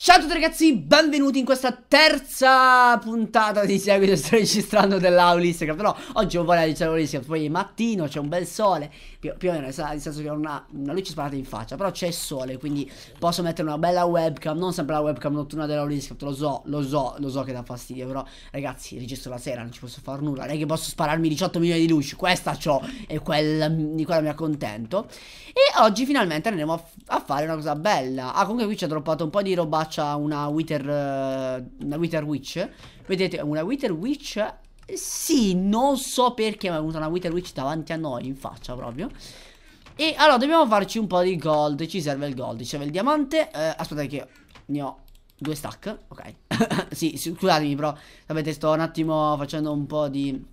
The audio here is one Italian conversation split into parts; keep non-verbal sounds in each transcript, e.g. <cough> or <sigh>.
Ciao a tutti ragazzi, benvenuti in questa terza puntata di seguito sto registrando dell'Aula Instagram Però oggi ho voglia di iniziare Instagram, poi è mattino, c'è un bel sole Più, più o meno, nel senso che ho una, una luce sparata in faccia Però c'è sole, quindi posso mettere una bella webcam Non sempre la webcam notturna dell'Aula lo so, lo so, lo so che dà fastidio Però ragazzi, registro la sera, non ci posso fare nulla Non è che posso spararmi 18 milioni di luci, questa c'ho E quella, mm, di quella mi accontento E oggi finalmente andremo a, a fare una cosa bella Ah, comunque qui ci ha droppato un po' di roba faccia una Wither, eh, una Wither Witch. Vedete, una Wither Witch sì, non so perché, ma è venuta una Wither Witch davanti a noi, in faccia proprio. E allora dobbiamo farci un po' di gold, ci serve il gold, ci serve il diamante. Eh, aspettate che ne ho due stack, ok. <coughs> sì, scusatemi però, sapete, sto un attimo facendo un po' di,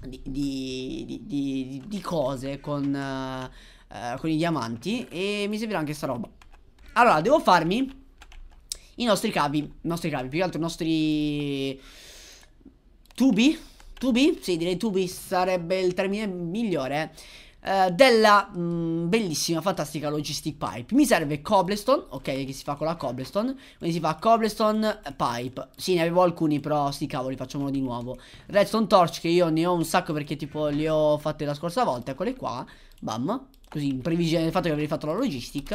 di, di, di, di cose con, uh, uh, con i diamanti e mi servirà anche sta roba. Allora, devo farmi i nostri cavi, i nostri cavi, più che altro i nostri tubi, tubi, sì direi tubi sarebbe il termine migliore eh, della mh, mm, bellissima, fantastica logistic pipe. Mi serve cobblestone, ok, che si fa con la cobblestone, quindi si fa cobblestone eh, pipe. Sì, ne avevo alcuni, però sti cavoli, facciamolo di nuovo. Redstone torch, che io ne ho un sacco perché tipo le ho fatte la scorsa volta, eccole qua, bam così in previsione del fatto che avrei fatto la logistic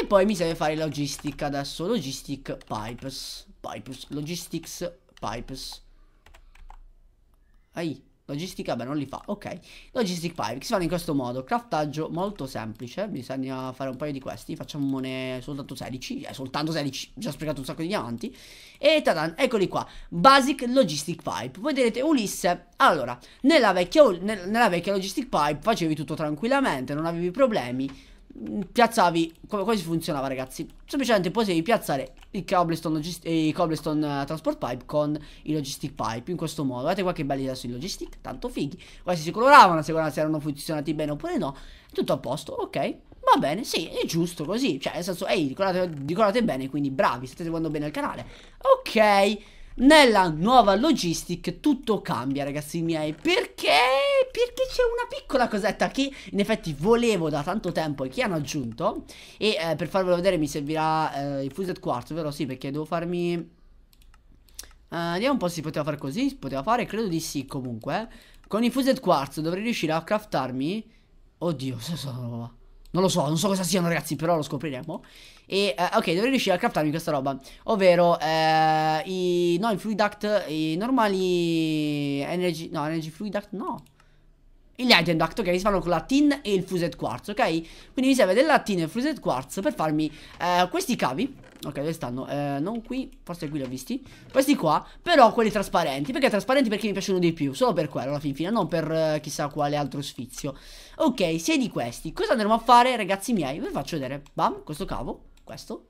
e poi mi serve fare logistic adesso logistic pipes pipes logistics pipes Ahi. Logistica, beh, non li fa. Ok. Logistic Pike si fanno in questo modo. Craftaggio molto semplice. Bisogna fare un paio di questi. Facciamone soltanto 16. Eh, soltanto 16. Ho già sprecato un sacco di diamanti. E tadan, eccoli qua. Basic Logistic Pipe. Voi direte, Ulisse, allora, nella vecchia, nella vecchia Logistic Pipe facevi tutto tranquillamente, non avevi problemi piazzavi come, come, si funzionava ragazzi semplicemente potevi piazzare il cobblestone, il cobblestone uh, transport pipe con i logistic pipe in questo modo guardate qua che belli adesso i logistic tanto fighi questi si coloravano a se erano funzionati bene oppure no tutto a posto ok Va bene, sì, è giusto così. Cioè, nel senso, ehi, ricordate, ricordate bene, quindi bravi, state seguendo bene il canale. Ok, nella nuova logistic tutto cambia, ragazzi miei, perché perché c'è una piccola cosetta che in effetti volevo da tanto tempo e che hanno aggiunto e eh, per farvelo vedere mi servirà eh, il Fused Quartz, vero? Sì, perché devo farmi... Uh, vediamo un po' se si poteva fare così, si poteva fare, credo di sì comunque Con i Fused Quartz dovrei riuscire a craftarmi Oddio, se sono... Non lo so, non so cosa siano ragazzi, però lo scopriremo. E eh, ok, dovrei riuscire a craftarmi questa roba. Ovvero, eh, i, no, i fluid i normali energy, no, energy fluid no. E gli item duct, ok, si fanno con la tin e il fused quartz, ok? Quindi mi serve della tin e il fused quartz per farmi eh, questi cavi Ok, dove stanno? Eh, non qui, forse qui li ho visti Questi qua, però quelli trasparenti Perché trasparenti? Perché mi piacciono di più Solo per quello alla fin fine, non per eh, chissà quale altro sfizio Ok, sei di questi Cosa andremo a fare, ragazzi miei? Ve faccio vedere Bam, questo cavo, questo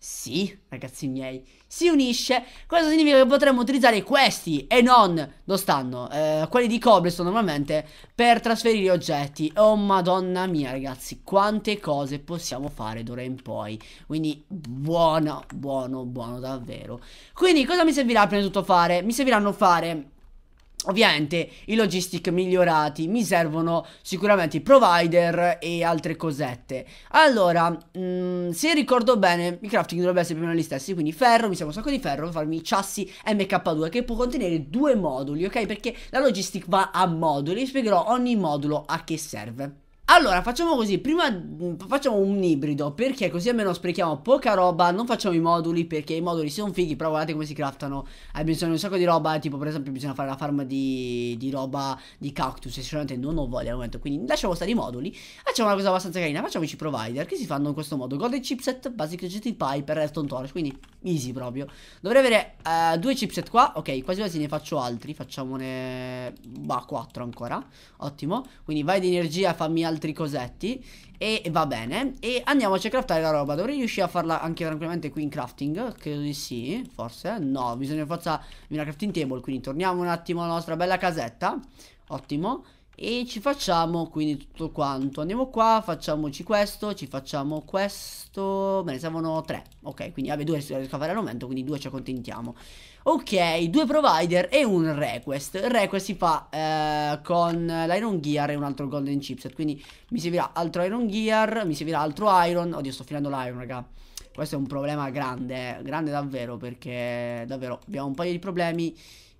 sì, ragazzi miei, si unisce. Questo significa che potremmo utilizzare questi e non, dove stanno, eh, quelli di cobblestone normalmente, per trasferire oggetti. Oh madonna mia, ragazzi, quante cose possiamo fare d'ora in poi. Quindi, buono, buono, buono davvero. Quindi, cosa mi servirà prima di tutto fare? Mi serviranno fare Ovviamente i logistic migliorati mi servono sicuramente i provider e altre cosette. Allora, mh, mm, se ricordo bene, i crafting dovrebbero essere più o meno gli stessi, quindi ferro, mi serve un sacco di ferro per farmi chassi MK2 che può contenere due moduli, ok? Perché la logistic va a moduli, vi spiegherò ogni modulo a che serve. Allora, facciamo così, prima mm, facciamo un ibrido, perché così almeno sprechiamo poca roba, non facciamo i moduli, perché i moduli sono fighi, però guardate come si craftano, hai bisogno di un sacco di roba, tipo per esempio bisogna fare la farma di, di roba di cactus, e sicuramente non ho voglia al momento, quindi lasciamo stare i moduli, facciamo una cosa abbastanza carina, facciamoci provider, che si fanno in questo modo, Golden chipset, basic GTPI per Redstone Torch, quindi easy proprio, dovrei avere uh, due chipset qua, ok, quasi quasi ne faccio altri, facciamone, bah, quattro ancora, ottimo, quindi vai di energia, fammi altri altri cosetti e va bene. E andiamoci a craftare la roba. Dovrei riuscire a farla anche tranquillamente qui in crafting. Credo di sì, forse. No, bisogna forza una crafting table. Quindi torniamo un attimo alla nostra bella casetta. Ottimo. E ci facciamo quindi tutto quanto Andiamo qua, facciamoci questo, ci facciamo questo Me ne servono tre Ok, quindi vabbè, due riesco a fare al momento, quindi due ci accontentiamo Ok, due provider e un request Il request si fa eh, con l'iron gear e un altro golden chipset Quindi mi servirà altro iron gear, mi servirà altro iron Oddio, sto finendo l'iron, raga Questo è un problema grande, grande davvero Perché davvero abbiamo un paio di problemi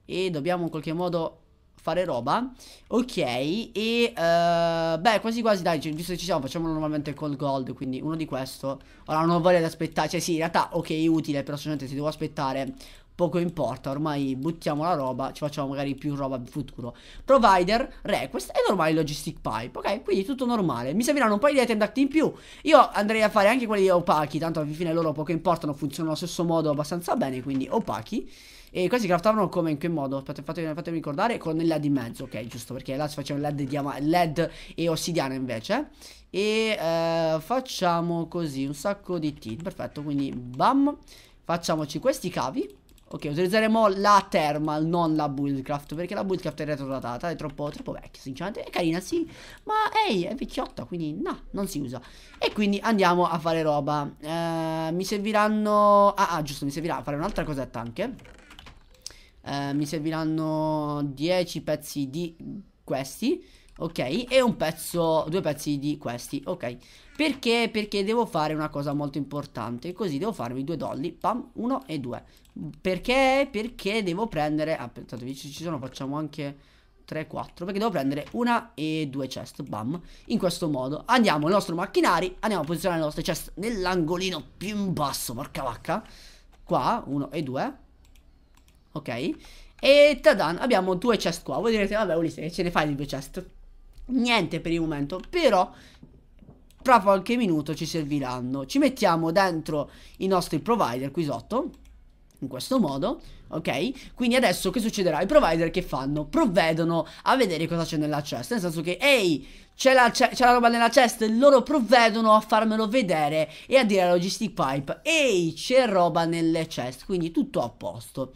E dobbiamo in qualche modo fare roba. Ok, e uh, beh, quasi quasi dai, cioè, visto che ci siamo, facciamolo normalmente col gold, quindi uno di questo. Ora non voglio aspettare, cioè sì, in realtà ok, utile, però solamente se devo aspettare poco importa, ormai buttiamo la roba, ci facciamo magari più roba in futuro. Provider, request e normale logistic pipe, ok? Quindi tutto normale. Mi serviranno un paio di item duct in più. Io andrei a fare anche quelli opachi, tanto alla fine loro poco importano, funzionano allo stesso modo abbastanza bene, quindi opachi. E questi craftavano come? In che modo? Aspetta, fatemi, fatemi ricordare. Con il LED in mezzo, ok, giusto, perché là si faceva LED, diama- LED e ossidiana invece. E eh, facciamo così, un sacco di tin, perfetto, quindi bam. Facciamoci questi cavi. Ok, utilizzeremo la thermal, non la buildcraft, perché la buildcraft è retrodatata, è troppo, troppo vecchia, sinceramente, è carina, sì, ma ehi, hey, è vecchiotta, quindi no, non si usa. E quindi andiamo a fare roba. Eh, mi serviranno... Ah, ah, giusto, mi servirà a fare un'altra cosetta anche. Eh, mi serviranno 10 pezzi di questi Ok, e un pezzo, due pezzi di questi, ok Perché? Perché devo fare una cosa molto importante Così devo farmi due dolly, pam, uno e due Perché? Perché devo prendere, ah, ci sono, facciamo anche 3, 4 Perché devo prendere una e due chest, bam In questo modo Andiamo il nostro macchinari, andiamo a posizionare le nostre chest nell'angolino più in basso, porca vacca Qua, uno e due ok? E tadan, abbiamo due chest qua. Voi direte, vabbè Ulisse, che ce ne fai di due chest? Niente per il momento, però tra qualche minuto ci serviranno. Ci mettiamo dentro i nostri provider qui sotto, in questo modo, ok? Quindi adesso che succederà? I provider che fanno? Provvedono a vedere cosa c'è nella chest, nel senso che, ehi, c'è la, la, roba nella chest, loro provvedono a farmelo vedere e a dire alla logistic pipe, ehi, c'è roba nelle chest, quindi tutto a posto.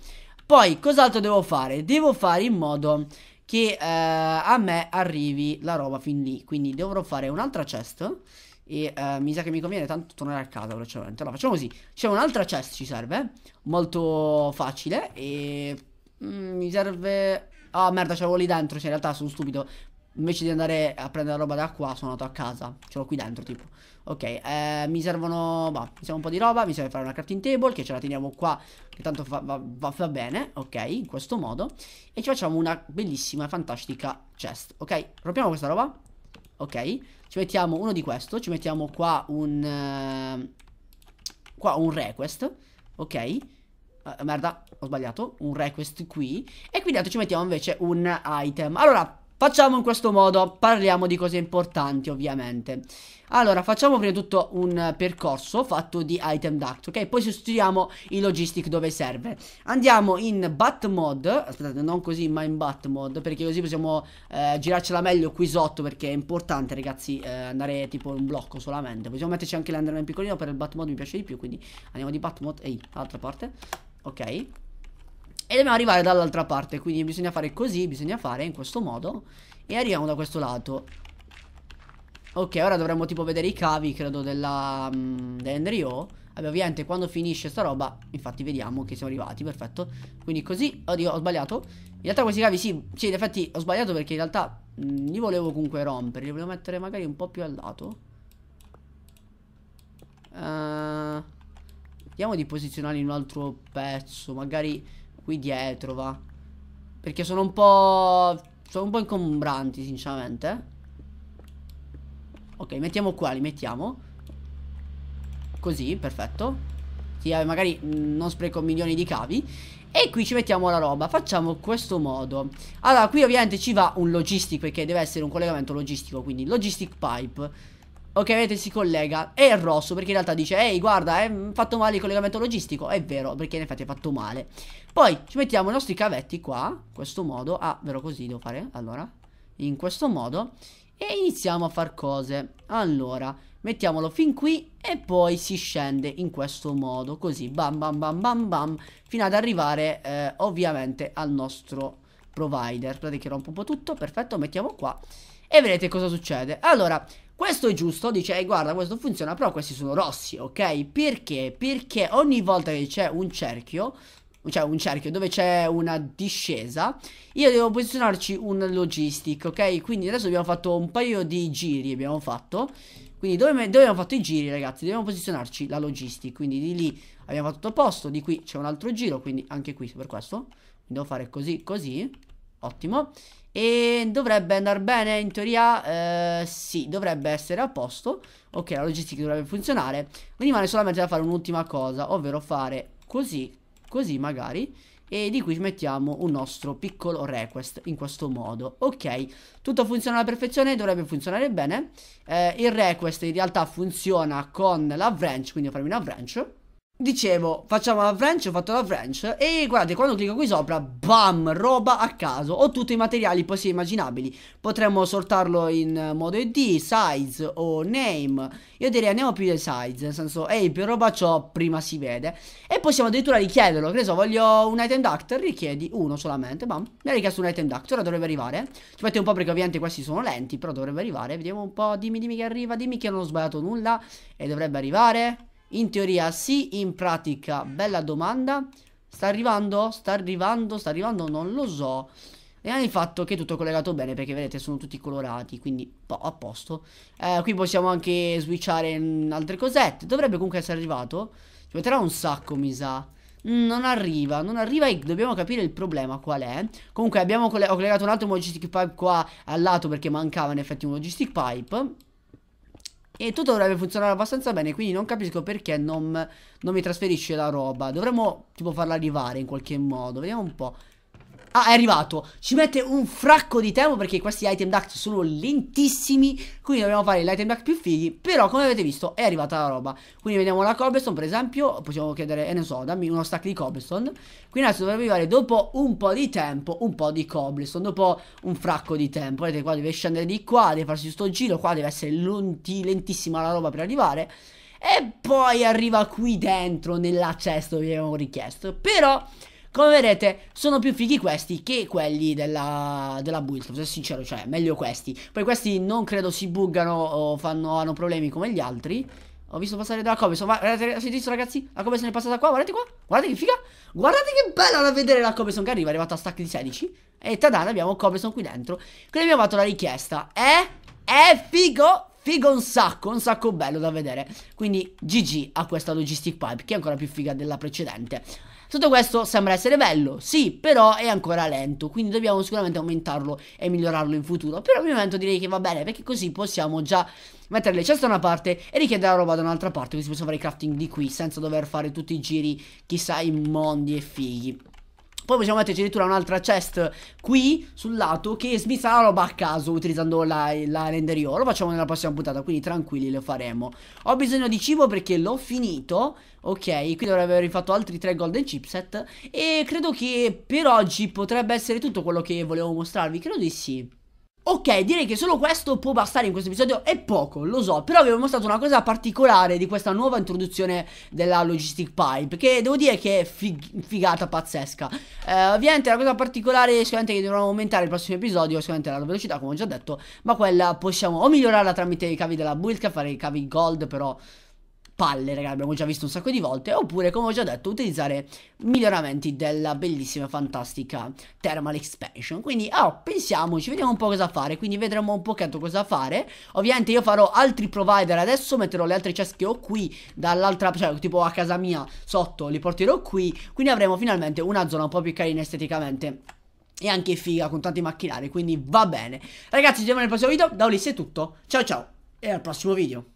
Poi, cos'altro devo fare? Devo fare in modo che eh, a me arrivi la roba fin lì. Quindi dovrò fare un'altra chest. E eh, mi sa che mi conviene tanto tornare a casa velocemente. Allora, facciamo così. C'è un'altra chest ci serve. Molto facile. E... Mm, mi serve... Ah, merda, c'avevo lì dentro. Cioè, in realtà sono stupido. Invece di andare a prendere roba da qua sono andato a casa Ce l'ho qui dentro tipo Ok eh, mi servono bah, Mi serve un po' di roba Mi serve fare una crafting table Che ce la teniamo qua Che tanto fa, va, va, va, bene Ok in questo modo E ci facciamo una bellissima fantastica chest Ok rompiamo questa roba Ok Ci mettiamo uno di questo Ci mettiamo qua un eh, Qua un request Ok eh, Merda ho sbagliato Un request qui E qui dentro ci mettiamo invece un item Allora Facciamo in questo modo, parliamo di cose importanti ovviamente. Allora, facciamo prima di tutto un eh, percorso fatto di item duct, ok? Poi sostituiamo i logistic dove serve. Andiamo in bat mod, aspettate, non così, ma in bat mod, perché così possiamo eh, girarcela meglio qui sotto, perché è importante, ragazzi, eh, andare tipo un blocco solamente. Possiamo metterci anche l'enderman piccolino, per il bat mod mi piace di più, quindi andiamo di bat mod, ehi, dall'altra parte. Ok, e dobbiamo arrivare dall'altra parte, quindi bisogna fare così, bisogna fare in questo modo e arriviamo da questo lato. Ok, ora dovremmo tipo vedere i cavi, credo, della um, mm, dell'Enrio. Vabbè, ovviamente quando finisce sta roba, infatti vediamo che siamo arrivati, perfetto. Quindi così, oddio, ho sbagliato. In realtà questi cavi sì, sì, in effetti ho sbagliato perché in realtà mh, mm, li volevo comunque rompere, li volevo mettere magari un po' più al lato. Uh, vediamo di posizionarli in un altro pezzo, magari qui dietro, va. Perché sono un po'... Sono un po' incombranti, sinceramente. Ok, mettiamo qua, li mettiamo. Così, perfetto. Sì, magari mm, non spreco milioni di cavi. E qui ci mettiamo la roba, facciamo questo modo Allora qui ovviamente ci va un logistic perché deve essere un collegamento logistico Quindi logistic pipe Ok, vedete, si collega. È il rosso perché in realtà dice, ehi, guarda, è eh, fatto male il collegamento logistico. È vero, perché in effetti è fatto male. Poi ci mettiamo i nostri cavetti qua, in questo modo. Ah, vero così devo fare, allora. In questo modo. E iniziamo a far cose. Allora, mettiamolo fin qui e poi si scende in questo modo. Così, bam, bam, bam, bam, bam. Fino ad arrivare, eh, ovviamente, al nostro provider. Aspettate che rompo un po' tutto, perfetto, mettiamo qua. E vedete cosa succede. Allora, questo è giusto, dice, eh, guarda, questo funziona, però questi sono rossi, ok? Perché? Perché ogni volta che c'è un cerchio, cioè un cerchio dove c'è una discesa, io devo posizionarci un logistic, ok? Quindi adesso abbiamo fatto un paio di giri, abbiamo fatto. Quindi dove, dove abbiamo fatto i giri, ragazzi? Dobbiamo posizionarci la logistic, quindi di lì abbiamo fatto tutto a posto, di qui c'è un altro giro, quindi anche qui per questo. Quindi devo fare così, così ottimo. E dovrebbe andare bene, in teoria eh, sì, dovrebbe essere a posto. Ok, la logistica dovrebbe funzionare. Mi rimane solamente da fare un'ultima cosa, ovvero fare così, così magari e di qui mettiamo un nostro piccolo request in questo modo ok tutto funziona alla perfezione dovrebbe funzionare bene eh, il request in realtà funziona con l'avrange quindi farmi una avrange dicevo, facciamo la French, ho fatto la French e guardate, quando clicco qui sopra, bam, roba a caso, ho tutti i materiali possibili immaginabili. Potremmo sortarlo in eh, modo ID, size o name. Io direi andiamo più del size, nel senso, ehi, più roba ciò prima si vede. E possiamo addirittura richiederlo, che ne so, voglio un item ductor, richiedi uno solamente, bam. Mi ha richiesto un item ductor, ora dovrebbe arrivare. Ci mette un po' perché ovviamente questi sono lenti, però dovrebbe arrivare. Vediamo un po', dimmi, dimmi che arriva, dimmi che non ho sbagliato nulla e dovrebbe arrivare. In teoria sì, in pratica, bella domanda. Sta arrivando? Sta arrivando? Sta arrivando? Non lo so. E anche il fatto che è tutto collegato bene perché vedete sono tutti colorati, quindi a posto. Eh, qui possiamo anche switchare altre cosette. Dovrebbe comunque essere arrivato. Ci metterà un sacco, mi sa. Mm, non arriva, non arriva e dobbiamo capire il problema qual è. Comunque abbiamo coll ho collegato un altro logistic pipe qua al lato perché mancava in effetti un logistic pipe. E tutto dovrebbe funzionare abbastanza bene, quindi non capisco perché non, non mi trasferisce la roba. Dovremmo tipo farla arrivare in qualche modo, vediamo un po'. Ah, è arrivato. Ci mette un fracco di tempo perché questi item duck sono lentissimi. Quindi dobbiamo fare l'item duck più fighi. Però, come avete visto, è arrivata la roba. Quindi vediamo la cobblestone, per esempio. Possiamo chiedere, eh, ne so, dammi uno stack di cobblestone. Quindi adesso dovrebbe arrivare dopo un po' di tempo, un po' di cobblestone. Dopo un fracco di tempo. Vedete qua deve scendere di qua, deve farsi questo giro. Qua deve essere lenti, lentissima la roba per arrivare. E poi arriva qui dentro, nella cesta dove abbiamo richiesto. Però... Come vedete, sono più fighi questi che quelli della, della build. Se sincero, cioè, meglio questi. Poi questi non credo si buggano o fanno, hanno problemi come gli altri. Ho visto passare della Kobe. Sono, guardate, avete visto, ragazzi? La Kobe è passata qua. Guardate qua. Guardate che figa. Guardate che bella da vedere la Kobeson che arriva. È arrivata a stack di 16. E tadan, abbiamo Kobeson qui dentro. Quindi abbiamo fatto la richiesta. è, È figo? Figo un sacco, un sacco bello da vedere. Quindi GG a questa Logistic Pipe, che è ancora più figa della precedente. Tutto questo sembra essere bello, sì, però è ancora lento, quindi dobbiamo sicuramente aumentarlo e migliorarlo in futuro. Per il momento direi che va bene, perché così possiamo già mettere le ceste da una parte e richiedere la roba da un'altra parte, così possiamo fare i crafting di qui senza dover fare tutti i giri chissà immondi e fighi. Poi possiamo mettere addirittura un'altra chest qui sul lato che smizzerà la roba a caso utilizzando la, la render io. Lo facciamo nella prossima puntata, quindi tranquilli lo faremo. Ho bisogno di cibo perché l'ho finito, ok? qui dovrei aver rifatto altri tre golden chipset e credo che per oggi potrebbe essere tutto quello che volevo mostrarvi, credo di sì. Ok, direi che solo questo può bastare in questo episodio, è poco, lo so, però vi ho mostrato una cosa particolare di questa nuova introduzione della Logistic Pipe, che devo dire che è fig figata pazzesca. Eh, ovviamente la cosa particolare sicuramente che dovrò aumentare il prossimo episodio, sicuramente la velocità, come ho già detto, ma quella possiamo o migliorarla tramite i cavi della build, che fare i cavi gold, però palle, ragazzi, abbiamo già visto un sacco di volte, oppure, come ho già detto, utilizzare miglioramenti della bellissima, fantastica Thermal Expansion. Quindi, oh, pensiamoci, vediamo un po' cosa fare, quindi vedremo un pochetto cosa fare. Ovviamente io farò altri provider adesso, metterò le altre chest che ho qui dall'altra, cioè tipo a casa mia sotto, li porterò qui, quindi avremo finalmente una zona un po' più carina esteticamente. E anche figa con tanti macchinari, quindi va bene. Ragazzi, ci vediamo nel prossimo video. Da Ulisse è tutto. Ciao ciao e al prossimo video.